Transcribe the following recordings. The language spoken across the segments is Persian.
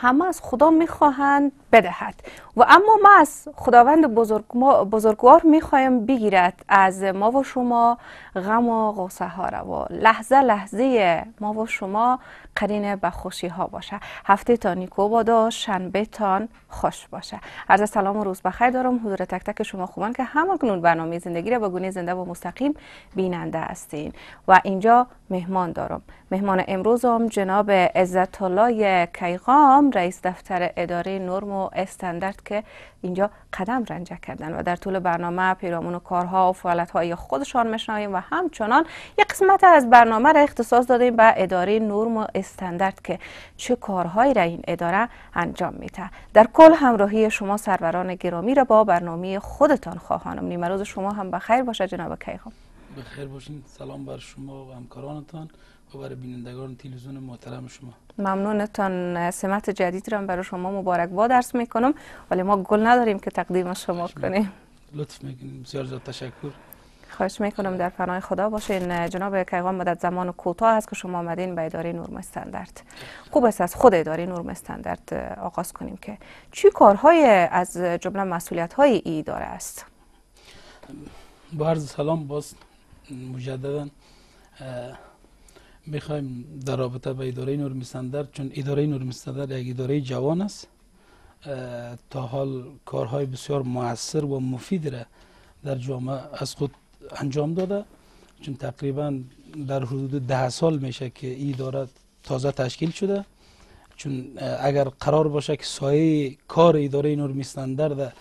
همه از خدا میخواهند بدهد و اما ما از خداوند بزرگ بزرگوار میخواهیم بگیرد از ما و شما غم و غصه ها و لحظه لحظه ما و شما قرین به خوشی ها باشه هفته تا نیکو بادا شنبه تان خوش باشه عرض سلام و روز بخیر دارم حضور تک تک شما خوبان که گنون برنامه زندگی را با گونه زنده و مستقیم بیننده هستین و اینجا مهمان دارم مهمان امروزم جناب عزت الله کیقام رئیس دفتر اداره نرم و استندرد که اینجا قدم رنجه کردن و در طول برنامه پیرامون و کارها و فعالیت‌های خودشان میشنویم و همچنان یک قسمت از برنامه را اختصاص دادیم به اداره نرم و استندرد که چه کارهایی را این اداره انجام میده در کل همراهی شما سروران گرامی را با برنامه خودتان خواهانم نیم روز شما هم بخیر باشه جناب کیخان بخیر باشین سلام بر شما و همکارانتان برای بینندگان تلویزیون محترم شما ممنونتان سمت جدید را برای شما مبارک با درس میکنم ولی ما گل نداریم که تقدیم شما کنیم لطف میکنیم بسیار زیاد تشکر خواهش میکنم در پناه خدا باشین جناب کیغان مدت زمان کوتاه است که شما آمدین به اداره نورم استاندارد خوب است از خود اداره نورم استاندارد آغاز کنیم که چی کارهای از جمله مسئولیت های ای اداره است با عرض سلام باز مجددا میخوایم در رابطه به اداره نور چون اداره نور یک اداره جوان است تا حال کارهای بسیار موثر و مفید را در جامعه از خود انجام داده چون تقریبا در حدود ده سال میشه که این اداره تازه تشکیل شده چون اگر قرار باشه که سایه کار اداره نور استاندارد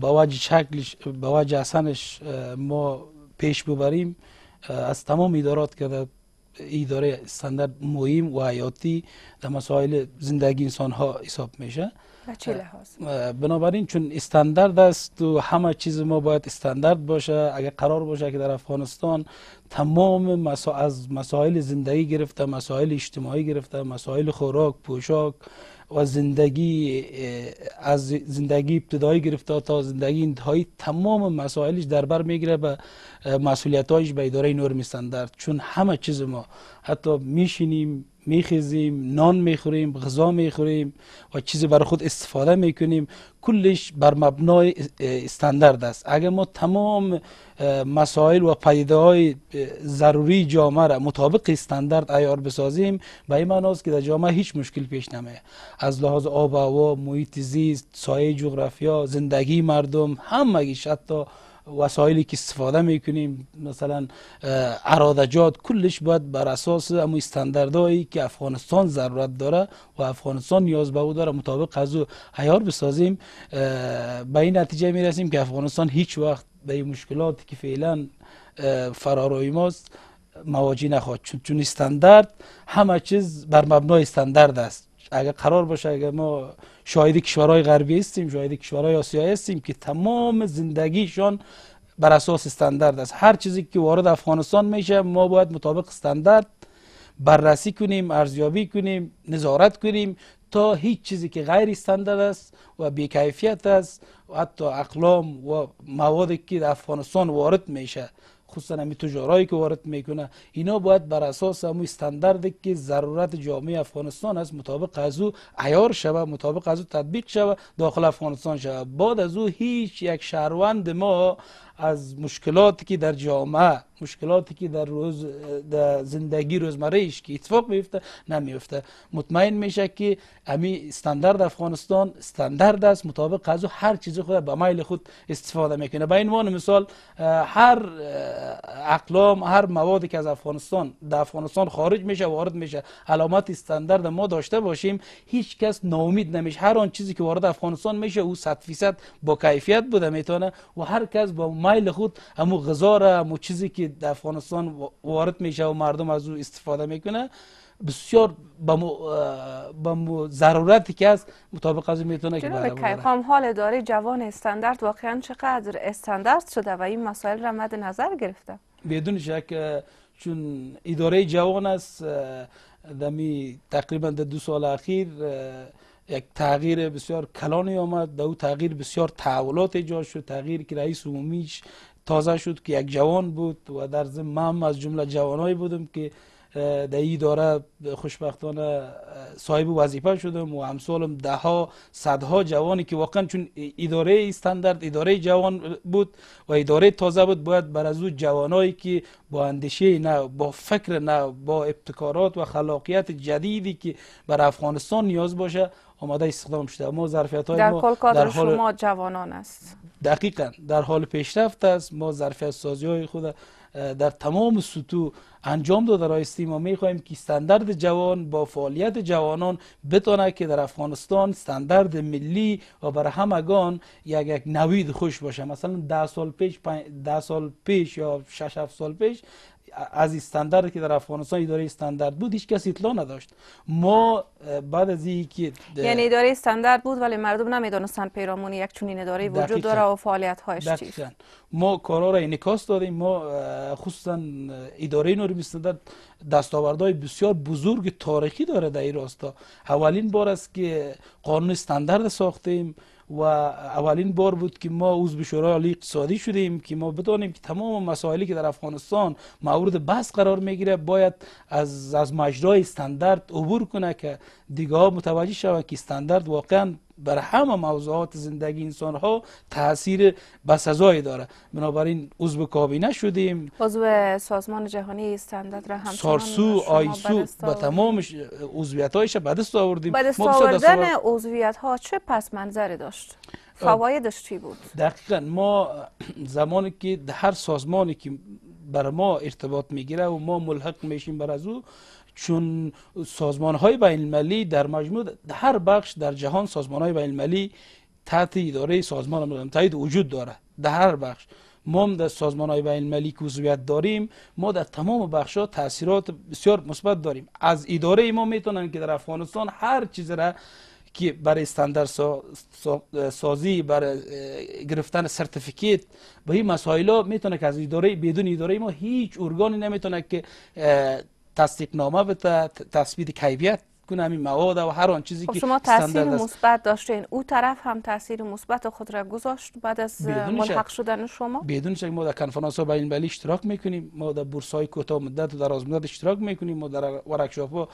با وجه شکلش با وجه ما پیش ببریم از تمام ادارات که اداره استاندارد مهم و حیاتی در مسائل زندگی انسان ها حساب میشه بنابراین چون استاندارد است و همه چیز ما باید استاندارد باشه اگر قرار باشه که در افغانستان تمام مسا... از مسائل زندگی گرفته مسائل اجتماعی گرفته مسائل خوراک پوشاک و زندگی از زندگی ابتدایی گرفته تا زندگی انتهایی تمام مسائلش در بر میگیره به مسئولیتایش به اداره نور میستندرد چون همه چیز ما حتی میشینیم میخیزیم نان میخوریم غذا میخوریم و چیزی برای خود استفاده میکنیم کلش بر مبنای استاندارد است اگر ما تمام مسائل و پدیده های ضروری جامعه را مطابق استاندارد ایار بسازیم به این معنی که در جامعه هیچ مشکل پیش نمیاد از لحاظ آب و هوا محیط زیست سایه جغرافیا زندگی مردم همگیش حتی وسایلی که استفاده میکنیم مثلا ارادجات کلش باید بر اساس امو استانداردهایی که افغانستان ضرورت داره و افغانستان نیاز به او داره مطابق از او بسازیم به این نتیجه میرسیم که افغانستان هیچ وقت به این مشکلات که فعلا فراروی ماست مواجه نخواهد چون استاندارد همه چیز بر مبنای استاندارد است اگر قرار باشه اگر ما شاهد کشورهای غربی هستیم شاهد کشورهای آسیایی هستیم که تمام زندگیشان بر اساس استاندارد است هر چیزی که وارد افغانستان میشه ما باید مطابق استاندارد بررسی کنیم ارزیابی کنیم نظارت کنیم تا هیچ چیزی که غیر استاندارد است و بیکیفیت است و حتی اقلام و موادی که در افغانستان وارد میشه خصوصا همی تجارایی که وارد میکنه اینا باید بر اساس همون استانداردی که ضرورت جامعه افغانستان است مطابق از او عیار شوه مطابق از او تطبیق شوه داخل افغانستان شوه بعد از او هیچ یک شهروند ما از مشکلاتی که در جامعه مشکلاتی که در روز در زندگی روزمره ایش که اتفاق میفته نمیفته مطمئن میشه که امی استاندارد افغانستان استاندارد است مطابق از هر چیز خود به میل خود استفاده میکنه به عنوان مثال هر اقلام هر موادی که از افغانستان در افغانستان خارج میشه وارد میشه علامت استاندارد ما داشته باشیم هیچ کس ناامید نمیشه هر آن چیزی که وارد افغانستان میشه او 100 با کیفیت بوده میتونه و هر کس با مایل خود امو غذا را چیزی که در افغانستان وارد میشه و مردم از او استفاده میکنه بسیار به مو ضرورتی که هست مطابق از میتونه که برای کیخام حال اداره جوان استاندارد واقعا چقدر استاندارد شده و این مسائل را مد نظر گرفته بدون شک چون اداره جوان است دمی تقریبا در دو سال اخیر یک تغییر بسیار کلانی آمد در او تغییر بسیار تحولات ایجاد شد تغییر که رئیس عمومیش تازه شد که یک جوان بود و در ضمن از جمله جوانایی بودم که در این داره خوشبختانه صاحب وظیفه شدم و همسالم ده ها صدها جوانی که واقعا چون اداره استاندارد اداره جوان بود و اداره تازه بود باید بر از او جوانایی که با اندیشه نه با فکر نه با ابتکارات و خلاقیت جدیدی که بر افغانستان نیاز باشه آماده استخدام شده ما ظرفیت های در ما کل کادر در حال شما جوانان است دقیقا در حال پیشرفت است ما ظرفیت سازی های خود در تمام سطوح انجام داده را استیم ما میخواهیم که استاندارد جوان با فعالیت جوانان بتانه که در افغانستان استاندارد ملی و بر همگان یک یک نوید خوش باشه مثلا ده سال پیش ده سال پیش یا 6 7 سال پیش از استاندارد که در افغانستان اداره استاندارد بود هیچ کس اطلاع نداشت ما بعد از اینکه یعنی اداره استاندارد بود ولی مردم نمیدونستن پیرامون یک چنین اداره وجود داره و فعالیت هایش چی ما کارا را انعکاس دادیم ما خصوصا اداره نور استاندارد دستاوردهای بسیار بزرگ تاریخی داره در این راستا اولین بار است که قانون استاندارد ساختیم و اولین بار بود که ما عضو شورای اقتصادی شدیم که ما بدانیم که تمام مسائلی که در افغانستان مورد بحث قرار میگیره باید از از مجرای استاندارد عبور کنه که دیگه متوجه شود که استاندارد واقعا بر همه موضوعات زندگی انسان ها تاثیر بسزایی داره بنابراین عضو کابینه شدیم عضو سازمان جهانی استاندارد را هم سارسو آیسو با تمام عضویت هایش به دست آوردیم به دست آوردن عضویت ها چه پس منظر داشت فوایدش چی بود دقیقا ما زمانی که هر سازمانی که بر ما ارتباط میگیره و ما ملحق میشیم بر از او چون سازمان های بین المللی در مجموع هر بخش در جهان سازمان های بین المللی تحت اداره سازمان ملل متحد وجود داره در هر بخش ما هم در سازمان های بین المللی عضویت داریم ما در تمام بخش ها تاثیرات بسیار مثبت داریم از اداره ما میتونن که در افغانستان هر چیز را که برای استاندارد سازی برای گرفتن سرتیفیکیت به این مسائل میتونه که از اداره بدون اداره ما هیچ ارگانی نمیتونه که تصدیق نامه بده تثبیت کیفیت کنه این مواد و هر آن چیزی خب که شما تاثیر مثبت داشتین او طرف هم تاثیر مثبت خود را گذاشت بعد از ملحق شدن شما بدون شک ما در کنفرانس ها بین بلی اشتراک میکنیم ما در بورس های کوتاه مدت و دراز مدت اشتراک میکنیم ما در ورکشاپ ها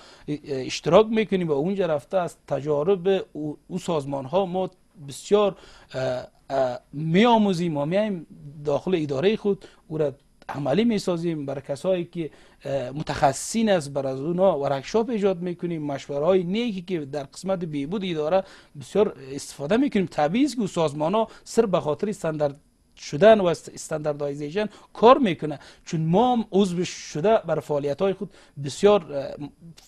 اشتراک میکنیم و اونجا رفته از تجارب او سازمان ها ما بسیار می آموزیم ما میایم داخل اداره خود او را عملی میسازیم برای کسایی که متخصصین است بر از اونا ورکشاپ ایجاد میکنیم مشوره های نیکی که در قسمت بیبود اداره بسیار استفاده میکنیم طبیعی است که سازمان ها سر به خاطر استاندارد شدن و استانداردایزیشن کار میکنه چون ما هم عضو شده بر فعالیت های خود بسیار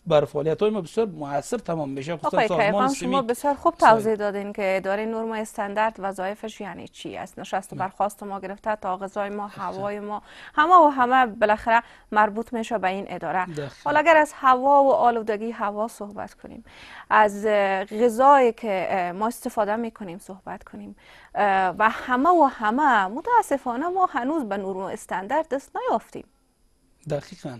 بر فعالیت های ما بسیار موثر تمام میشه خصوصا شما بسیار خوب توضیح دادین که اداره نرم استاندارد وظایفش یعنی چی است نشست و برخواست ما گرفته تا غذای ما هوای ما همه و همه بالاخره مربوط میشه به این اداره بله. حالا اگر از هوا و آلودگی هوا صحبت کنیم از غذایی که ما استفاده میکنیم صحبت کنیم و همه و همه متاسفانه ما هنوز به نورو استاندارد دست نیافتیم دقیقا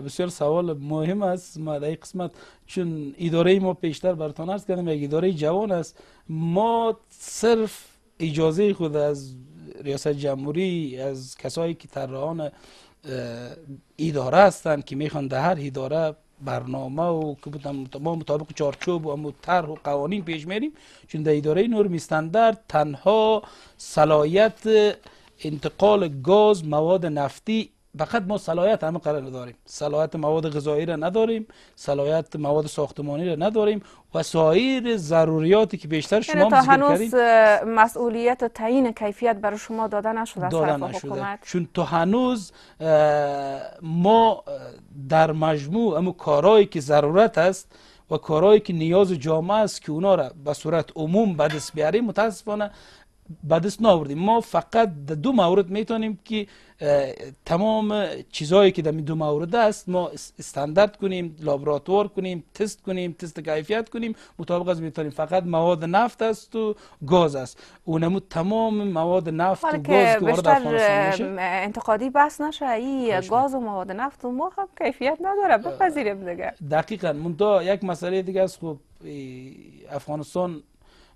بسیار سوال مهم است ما در قسمت چون اداره ما پیشتر براتان ارز کردیم یک اداره جوان است ما صرف اجازه خود از ریاست جمهوری از کسایی که طراحان اداره هستند که میخوان در هر اداره برنامه و که بودم ما مطابق چارچوب و طرح و قوانین پیش میریم چون در اداره نرم استاندارد تنها صلاحیت انتقال گاز مواد نفتی فقط ما صلاحیت همه قرار داریم صلاحیت مواد غذایی را نداریم صلاحیت مواد ساختمانی را نداریم و سایر ضروریاتی که بیشتر شما یعنی تا هنوز مسئولیت تعیین کیفیت برای شما داده نشده از طرف حکومت چون تا هنوز ما در مجموع اما کارهایی که ضرورت است و کارهایی که نیاز جامعه است که اونا را به صورت عموم به بیاریم متاسفانه به دست ناوردیم ما فقط در دو مورد میتونیم که تمام چیزهایی که در دو مورد است ما استاندارد کنیم لابراتوار کنیم تست کنیم تست کیفیت کنیم مطابق از میتونیم فقط مواد نفت است و گاز است اونمو تمام مواد نفت و گاز که وارد انتقادی بس نشه گاز و مواد نفت و ما هم کیفیت نداره بپذیریم دیگه دقیقا، منتها یک مسئله دیگه است خب افغانستان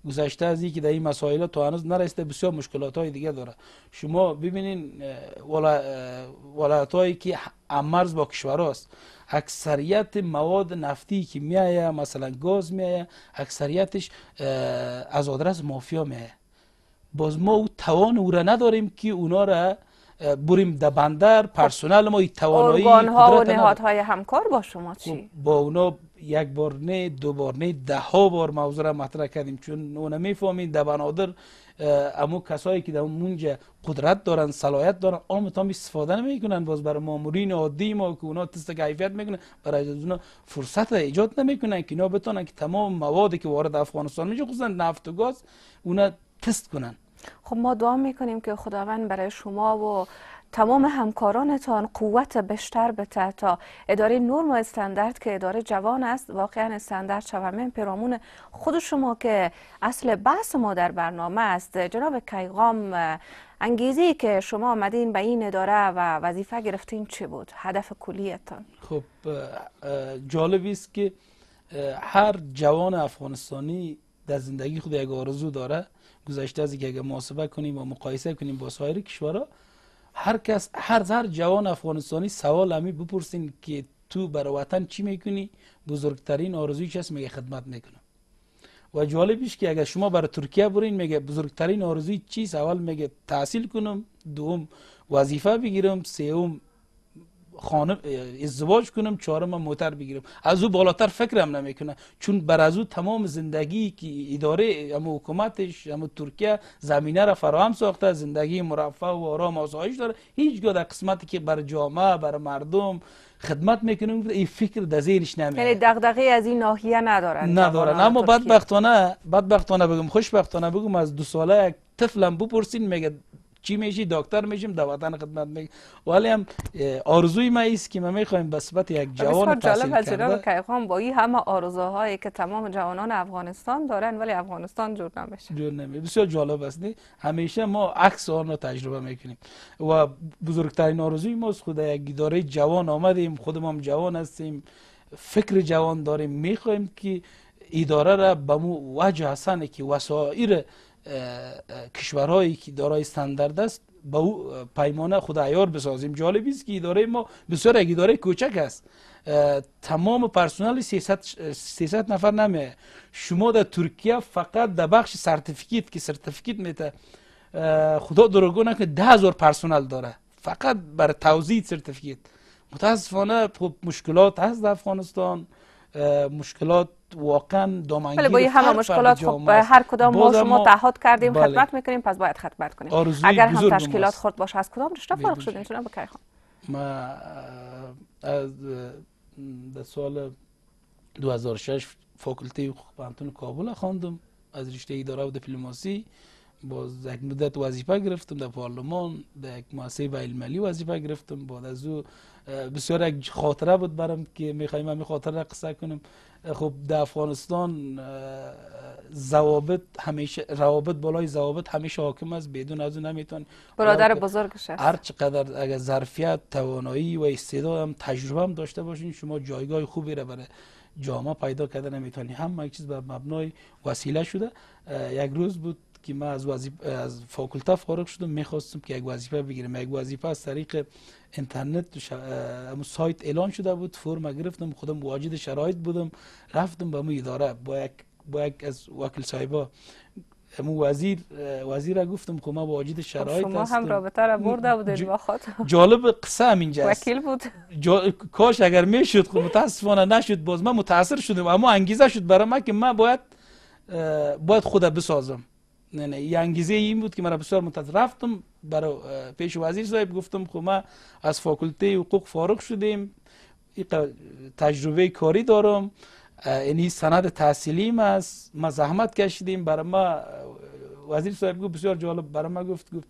گذشته از اینکه در این مسائل تا هنوز نرسته بسیار مشکلات های دیگه داره شما ببینین ولایت هایی که امرز با کشور است اکثریت مواد نفتی که میایه مثلا گاز میایه اکثریتش از آدرس مافیا میایه باز ما او توان او را نداریم که اونا را بریم در بندر خب، پرسنل ما توانایی ارگان ها و نهادهای همکار با شما خب، چی با اونا یک بار نه دو بار نه ده ها بار موضوع را مطرح کردیم چون می نمیفهمید در بنادر اما کسایی که در اونجا قدرت دارن صلاحیت دارن متام استفاده نمیکنن باز برای مامورین عادی ما که اونا تست کیفیت میکنن برای از اونا فرصت ایجاد نمیکنن که اینا بتونن که تمام موادی که وارد افغانستان میشه خصوصا نفت و گاز اونا تست کنن خب ما دعا میکنیم که خداوند برای شما و تمام همکارانتان قوت بیشتر بده تا اداره نرم و استاندارد که اداره جوان است واقعا استاندارد من پیرامون خود شما که اصل بحث ما در برنامه است جناب کیغام انگیزی که شما آمدین به این اداره و وظیفه گرفتین چه بود هدف کلیتان خب جالبی است که هر جوان افغانستانی در زندگی خود یک آرزو داره گذشته از اینکه اگر محاسبه کنیم و مقایسه کنیم با سایر کشورها هر کس هر هر جوان افغانستانی سوال همی بپرسین که تو بر وطن چی میکنی بزرگترین آرزوی چیست میگه خدمت میکنم و جالبیش که اگر شما بر ترکیه برین میگه بزرگترین آرزوی چی اول میگه تحصیل کنم دوم وظیفه بگیرم سوم خانم ازدواج کنم چهارم موتر بگیرم از او بالاتر فکرم نمیکنه چون بر از او تمام زندگی که اداره اما حکومتش اما ترکیه زمینه را فراهم ساخته زندگی مرفه و آرام آسایش داره هیچگاه در قسمتی که بر جامعه بر مردم خدمت میکنه این فکر در ذهنش نمیاد یعنی دغدغه از این ناحیه ندارن ندارن اما بدبختانه بدبختانه بگم خوشبختانه بگم از دو ساله یک طفلم بپرسین میگه چی میشی دکتر میشیم در وطن خدمت می ولی هم آرزوی ما است که ما میخوایم به صفت یک جوان تحصیل کرده کیخان با این همه آرزوهایی که تمام جوانان افغانستان دارن ولی افغانستان جور نمیشه جور نمیشه بسیار جالب است همیشه ما عکس آن رو تجربه میکنیم و بزرگترین آرزوی ما خود یک اداره جوان آمدیم خودم هم جوان هستیم فکر جوان داریم میخوایم که اداره را به مو وجه حسنه که وسایر کشورهایی که دارای استاندارد است با او پیمانه خود عیار بسازیم جالبی است که اداره ما بسیار یک اداره کوچک است تمام پرسنل 300 300 نفر نمیه شما در ترکیه فقط در بخش سرتیفیکیت که سرتیفیکیت میده خدا دروغ نکنه 10000 پرسنل داره فقط بر توزیع سرتیفیکیت متاسفانه خب، مشکلات هست در افغانستان مشکلات واقعا دامنگیر بله با همه مشکلات خب هر کدام ما شما تعهد کردیم بله. خدمت میکنیم پس باید خدمت کنیم اگر هم تشکیلات خرد باشه از کدام رشته فارغ شدین جناب بکری خان ما از در سال 2006 فاکولته حقوق پانتون کابل خواندم از رشته اداره و دیپلماسی باز یک مدت وظیفه گرفتم در پارلمان در یک مؤسسه بین‌المللی وظیفه گرفتم بعد از او بسیار یک خاطره بود برام که میخوایم من خاطره قصه کنم خب در افغانستان زوابط همیشه روابط بالای زوابط همیشه حاکم است بدون از اون نمیتون برادر بزرگ شخص هر چقدر اگر ظرفیت توانایی و استعداد هم تجربه هم داشته باشین شما جایگاه خوبی را برای جامعه پیدا کرده نمیتونی هم یک چیز به مبنای وسیله شده یک روز بود که ما از وظیفه از فاکولته فارغ شدم میخواستم که یک وظیفه بگیرم یک وظیفه از طریق اینترنت سایت اعلان شده بود فرم گرفتم خودم واجد شرایط بودم رفتم به مو اداره با یک با یک از وکیل صاحبا وزیر وزیر وزیر گفتم که ما واجد خب، شرایط شما هم رابطه را برده بودید با جالب قصه هم اینجا وکیل بود جا... کاش اگر میشد خب متاسفانه نشد باز من متاثر شدم اما انگیزه شد برای من که من باید باید خودم بسازم نه یه انگیزه این بود که من بسیار منتظر رفتم برای پیش وزیر صاحب گفتم خب ما از فاکولته حقوق فارغ شدیم تجربه کاری دارم یعنی سند تحصیلیم است ما زحمت کشیدیم برای ما وزیر صاحب گفت بسیار جالب برای ما گفت گفت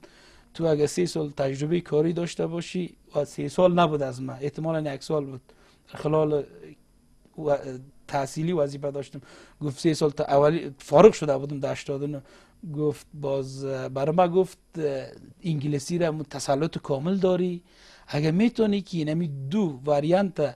تو اگه سه سال تجربه کاری داشته باشی و سه سال نبود از ما احتمالا یک سال بود خلال تحصیلی وظیفه داشتم گفت سه سال اولی فارغ شده بودم در 89 گفت باز برای گفت انگلیسی را تسلط کامل داری اگر میتونی که نمی یعنی دو وریانت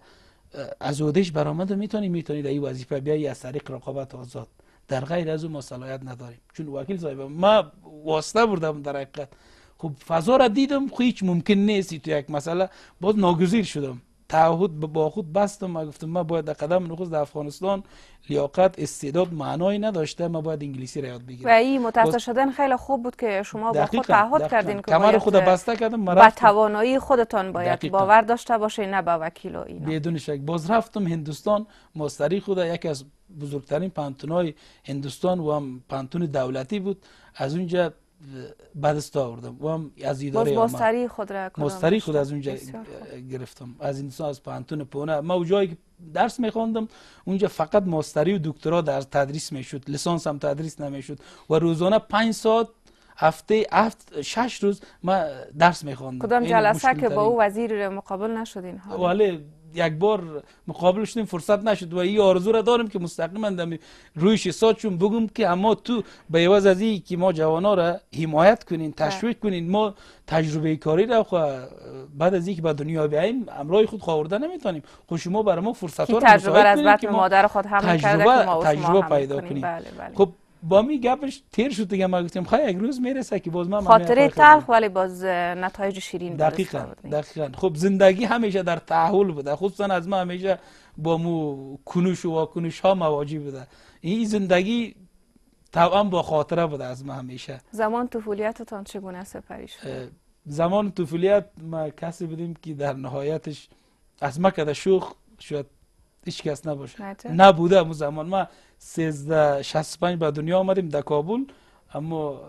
از اودش برامده میتونی میتونی در این وظیفه بیایی از طریق رقابت آزاد در غیر از اون ما صلاحیت نداریم چون وکیل صاحب ما واسطه بردم در حقیقت خب فضا را دیدم خب هیچ ممکن نیستی تو یک مسئله باز ناگزیر شدم تعهد به با خود بستم و گفتم من باید در قدم نخست در افغانستان لیاقت استعداد معنایی نداشته من باید انگلیسی را یاد بگیرم و این متاسف شدن خیلی خوب بود که شما با خود تعهد کردین که کمر خود بسته کردم با توانایی خودتان باید دقیقا. باور داشته باشه نه با وکیل و اینا بدون شک باز رفتم هندوستان مستری خود یکی از بزرگترین پانتونای هندوستان و هم پانتون دولتی بود از اونجا بعد است آوردم و هم از اداره باز مستری خود را مستری خود از اونجا گرفتم از این از پانتون پونه ما جایی که درس خواندم اونجا فقط مستری و دکترا در تدریس میشد لسانس هم تدریس نمیشد و روزانه 5 ساعت هفته هفت شش روز ما درس خواندم کدام جلسه که با او وزیر مقابل نشدین ولی یک بار مقابل شدیم فرصت نشد و این آرزو را دارم که مستقیما در روی چون بگم که اما تو به عوض از این که ما ها را حمایت کنین بله. تشویق کنین ما تجربه کاری را بعد از اینکه به دنیا بیاییم امرای خود خاورده نمیتونیم خوش خب شما برای ما فرصت ها را تجربه از بطن مادر خود هم تجربه, تجربه پیدا کنیم بله، بله. خب با می گپش تیر شد دیگه ما گفتیم خیلی خب یک روز میرسه که باز ما خاطره تلخ ولی باز نتایج شیرین دقیقا دقیقا خب زندگی همیشه در تعهل بوده خصوصا از ما همیشه با مو کنوش و واکنش ها مواجه بوده این زندگی طبعا با خاطره بوده از ما همیشه زمان طفولیتتان چگونه سپری شد زمان طفولیت ما کسی بودیم که در نهایتش از ما کده شوخ شاید هیچ کس نباشه نبوده اون زمان ما پنج به دنیا آمدیم در کابل اما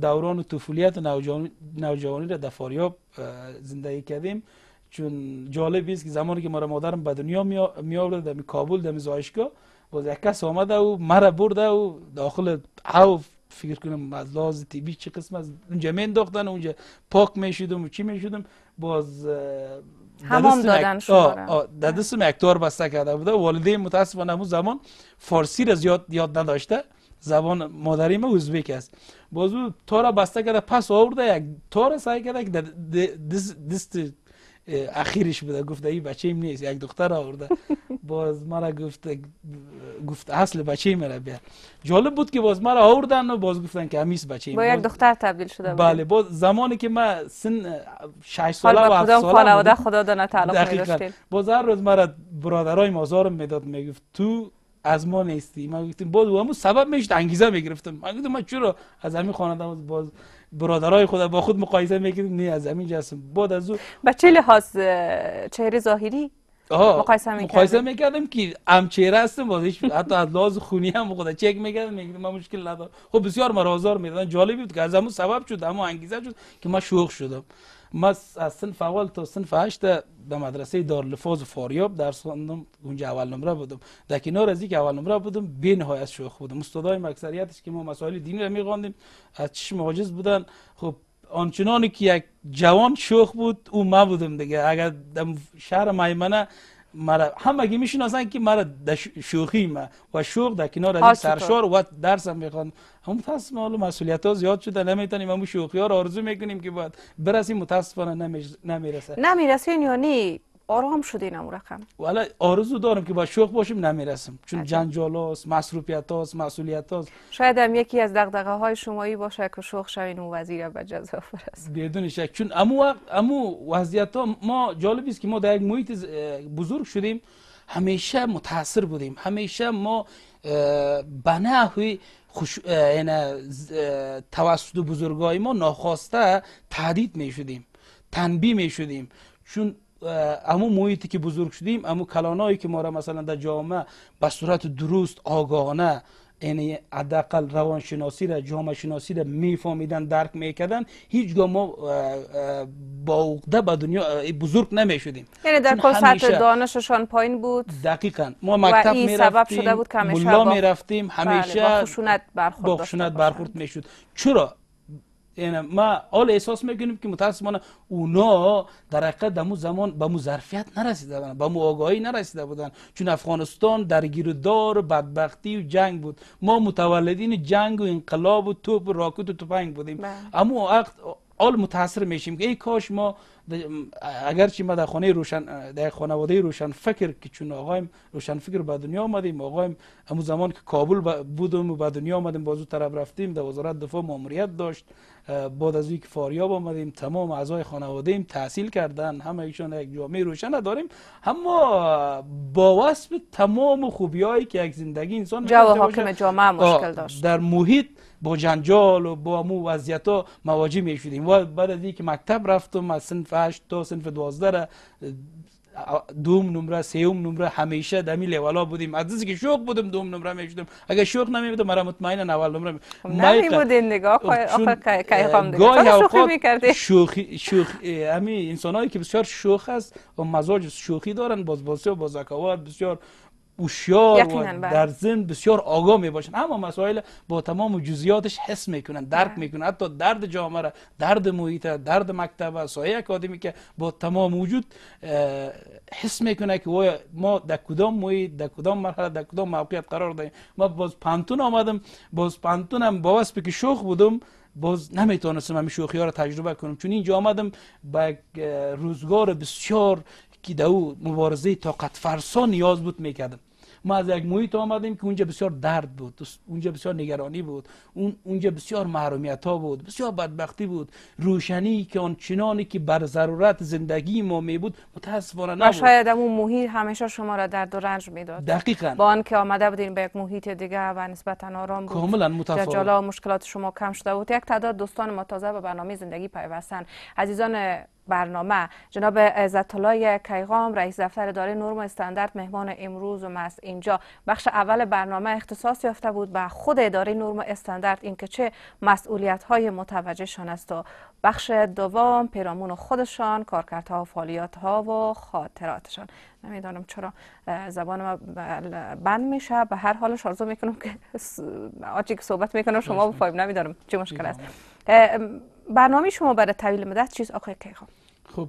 دوران طفولیت و نوجوانی, را در فاریاب زندگی کردیم چون جالب است که زمانی که مرا مادرم به دنیا می آورد در کابل در زایشگاه باز یک کس آمده و مرا برده و داخل حوف فکر کنم از لحاظ طبی چه قسم از اونجا می اونجا پاک میشدم و چی میشدم باز همام دادن شما در دست مکتار بسته کرده بوده والده متاسفانه همون زمان فارسی را زیاد یاد نداشته زبان مادری ما ازبیک است بازو تارا بسته کرده پس آورده یک را سعی کرده که دست اخیرش بوده گفت این بچه ایم نیست یک دختر آورده باز مرا گفت گفت اصل بچه را بیار جالب بود که باز مرا آوردن و باز گفتن که همیس بچه ایم با یک دختر تبدیل شده بود بله باز زمانی که من سن 6 ساله و 7 ساله خدا دانه تعلق دقیقا. باز هر روز مرا برادرای مازارم میداد میگفت تو از ما نیستی ما گفتیم بود همون سبب میشد انگیزه میگرفتم من گفتم من چرا از همین خانواده باز برادرای خود با خود مقایسه میکردیم نه از همین هستم بود از او با چه لحاظ چهره ظاهری مقایسه میکردیم مقایسه میکردم که ام چهره هستم باز حتی از لحاظ خونی هم خود چک میکردم میگفتم من مشکل ندارم خب بسیار مرا آزار میدادن جالب بود که از همون سبب شد اما انگیزه شد که من شوخ شدم ما از صنف اول تا صنف هشت به مدرسه دار فاریاب درس خواندم اونجا اول نمره بودم در کنار از اینکه اول نمره بودم بی نهایت شوخ بودم استادای اکثریتش که ما مسائل دینی را میخواندیم از چشم عاجز بودن خب آنچنانی که یک جوان شوخ بود او ما بودم دیگه اگر شهر میمنه مرا همگی میشناسن که مرا در شوخی و شوخ در کنار این سرشار و هم میخوان هم متاسفانه مسئولیت ها زیاد شده نمیتونیم همون شوخی ها رو آرزو میکنیم که باید برسیم متاسفانه نمیرسه نمیرسه یعنی آرام شدین اون رقم ولی آرزو دارم که با شوق باشیم نمیرسم چون جنجال هاست مصروفیت هاست مسئولیت هاست شاید هم یکی از دغدغه های شمایی باشه که شوق شوین اون وزیر به جزا فرست بدون شک چون امو وقت امو وضعیت ها ما جالبی است که ما در یک محیط بزرگ شدیم همیشه متاثر بودیم همیشه ما بنای خوش... یعنی توسط بزرگای ما ناخواسته تهدید می شدیم تنبیه می شدیم چون امو محیطی که بزرگ شدیم امو کلانایی که ما را مثلا در جامعه به صورت درست آگاهانه یعنی روان روانشناسی را جامعه شناسی را میفهمیدن درک میکردن هیچگاه ما با عقده به دنیا بزرگ نمیشدیم یعنی در کل سطح دانششان پایین بود دقیقا ما مکتب می سبب شده بود که همیشه با... می رفتیم همیشه با خشونت برخورد, برخورد میشد چرا ما حال احساس میکنیم که متاسفانه اونا در حقیقت در مو زمان به مو ظرفیت نرسیده بودن به مو آگاهی نرسیده بودن چون افغانستان درگیر و دار و بدبختی و جنگ بود ما متولدین جنگ و انقلاب و توپ و راکت و توپنگ بودیم بله. اما وقت حال متاثر میشیم که ای کاش ما اگر چی ما در خانه روشن در خانواده روشن فکر که چون آقایم روشن فکر به دنیا آمدیم آقایم امو زمان که کابل بودم و به دنیا آمدیم بازو طرف رفتیم در وزارت دفاع ماموریت داشت بعد از که فاریاب آمدیم تمام اعضای خانواده ایم تحصیل کردن همه ایشان یک جامعه روشن داریم اما با وصف تمام خوبیایی که یک زندگی انسان جو حاکم جامعه مشکل داشت در محیط با جنجال و با مو وضعیت ها مواجه می شدیم و بعد از اینکه مکتب رفتم از صنف 8 تا صنف 12 دوم نمره سیوم نمره همیشه دمی لیوالا بودیم از که شوق بودم دوم نمره می شدم اگر شوق خب، نمی بودم مرا مطمئنا اول نمره نمی بودین نگاه که دیگه شوخی شوخی همین انسان هایی که بسیار شوخ است و مزاج شوخی دارن باز و بازکاوات بسیار بسیار و بله. در ذهن بسیار آگاه می باشند اما مسائل با تمام جزیاتش حس میکنن درک بله. میکنن حتی درد جامعه را درد محیط درد مکتب و سایه اکادمی که با تمام وجود حس میکنه که ما در کدام محیط در کدام مرحله در کدام موقعیت قرار داریم ما باز پانتون آمدم باز پانتون هم با که شوخ بودم باز نمیتونستم همین شوخی ها را تجربه کنم چون اینجا آمدم با روزگار بسیار که در او مبارزه طاقت فرسا نیاز بود میکردم ما از یک محیط آمدیم که اونجا بسیار درد بود اونجا بسیار نگرانی بود اون اونجا بسیار محرومیت ها بود بسیار بدبختی بود روشنی که آن چنانی که بر ضرورت زندگی ما می بود متاسفانه نبود شاید اون محیط همیشه شما را در و رنج میداد دقیقاً با آنکه آمده بودین به یک محیط دیگه و نسبتا آرام بود کاملا متفاوت مشکلات شما کم شده بود یک تعداد دوستان ما به برنامه زندگی پیوستن عزیزان برنامه جناب عزت الله کیقام رئیس دفتر اداره نرم و استاندارد مهمان امروز ما اینجا بخش اول برنامه اختصاص یافته بود به خود اداره نرم و استاندارد اینکه چه مسئولیت های متوجه شان است و بخش دوم پیرامون خودشان کارکردها و فعالیت ها و خاطراتشان نمیدانم چرا زبان ما بند میشه به هر حال شارزو میکنم که آجی که صحبت میکنم شما بفایم نمیدانم چه مشکل است برنامه شما برای طویل مدت چیز آقای کیخان خب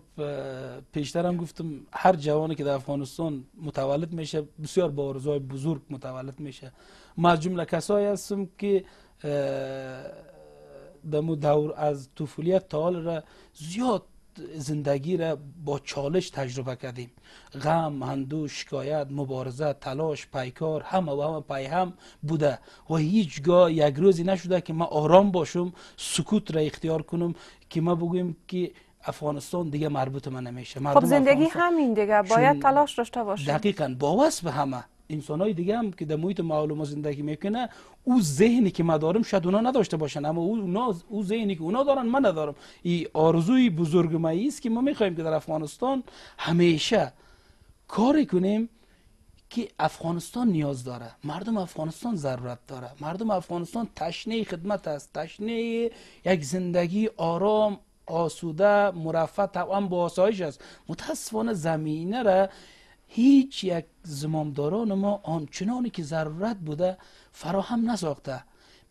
پیشتر گفتم هر جوانی که در افغانستان متولد میشه بسیار با آرزوهای بزرگ متولد میشه ما از جمله کسایی هستم که دمو دور از طفولیت تا حال را زیاد زندگی را با چالش تجربه کردیم غم، هندو، شکایت، مبارزه، تلاش، پیکار همه و همه پی هم بوده و هیچگاه یک روزی نشده که ما آرام باشم سکوت را اختیار کنم که ما بگویم که افغانستان دیگه مربوط من نمیشه خب زندگی همین دیگه باید تلاش داشته باشه دقیقا باوس به همه انسان های دیگه هم که در محیط معلوم زندگی میکنه او ذهنی که ما دارم شاید اونا نداشته باشن اما او, او ذهنی که اونا دارن من ندارم این آرزوی بزرگ ما است که ما میخوایم که در افغانستان همیشه کاری کنیم که افغانستان نیاز داره مردم افغانستان ضرورت داره مردم افغانستان تشنه خدمت است تشنه یک زندگی آرام آسوده مرفه طبعا با آسایش است متاسفانه زمینه را هیچ یک زمامداران ما آنچنانی که ضرورت بوده فراهم نساخته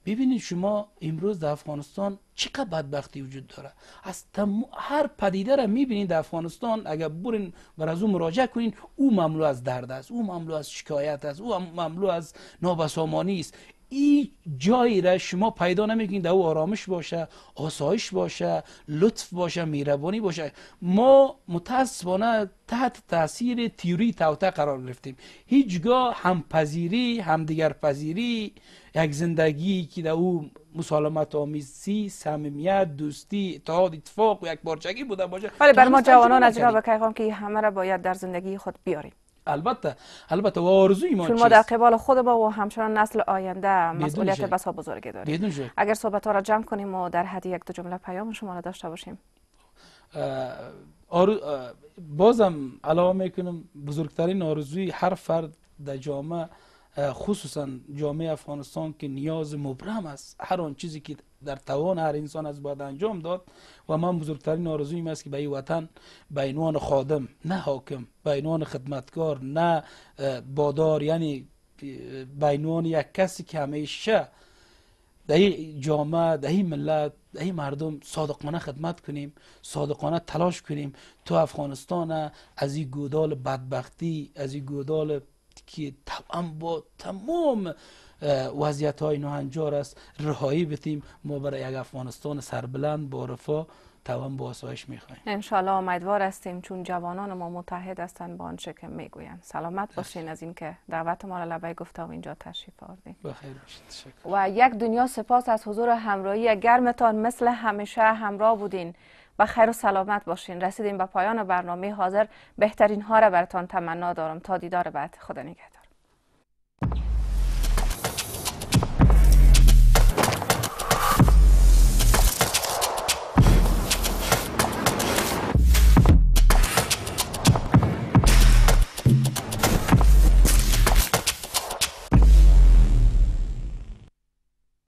ببینید شما امروز در افغانستان چقدر بدبختی وجود داره از هر پدیده را میبینید در افغانستان اگر برین بر از او مراجعه کنین او مملو از درد است او مملو از شکایت است او مملو از نابسامانی است این جایی را شما پیدا نمیکنید او آرامش باشه آسایش باشه لطف باشه میربانی باشه ما متاسفانه تحت تاثیر تیوری توته قرار گرفتیم هیچگاه همپذیری همدیگر پذیری یک زندگی که در او مسالمت آمیزی صمیمیت دوستی اتحاد اتفاق و یک بارچگی بوده باشه ولی بر ما جوانان از جناب که همه را باید در زندگی خود بیاریم البته البته و آرزوی ما چون ما در قبال خود ما و همچنان نسل آینده مسئولیت بسا بزرگی داریم اگر صحبت ها را جمع کنیم و در حد یک دو جمله پیام شما را داشته باشیم باز بازم علاوه میکنم بزرگترین آرزوی هر فرد در جامعه خصوصا جامعه افغانستان که نیاز مبرم است هر آن چیزی که در توان هر انسان از باید انجام داد و من بزرگترین آرزویم است که به این وطن به عنوان خادم نه حاکم به عنوان خدمتکار نه بادار یعنی به عنوان یک کسی که همیشه در این جامعه در این ملت در این مردم صادقانه خدمت کنیم صادقانه تلاش کنیم تو افغانستان از این گودال بدبختی از این گودال که طبعا با تمام وضعیت های نهنجار است رهایی بتیم ما برای یک افغانستان سربلند با رفا توان با آسایش میخوایم انشالله امیدوار هستیم چون جوانان ما متحد هستند با آنچه که میگوین سلامت بله. باشین از اینکه دعوت ما را لبه گفته و اینجا تشریف آردیم و یک دنیا سپاس از حضور همراهی گرمتان مثل همیشه همراه بودین و خیر و سلامت باشین رسیدیم به پایان برنامه حاضر بهترین ها را براتان تمنا دارم تا دیدار بعد خدا نگهدار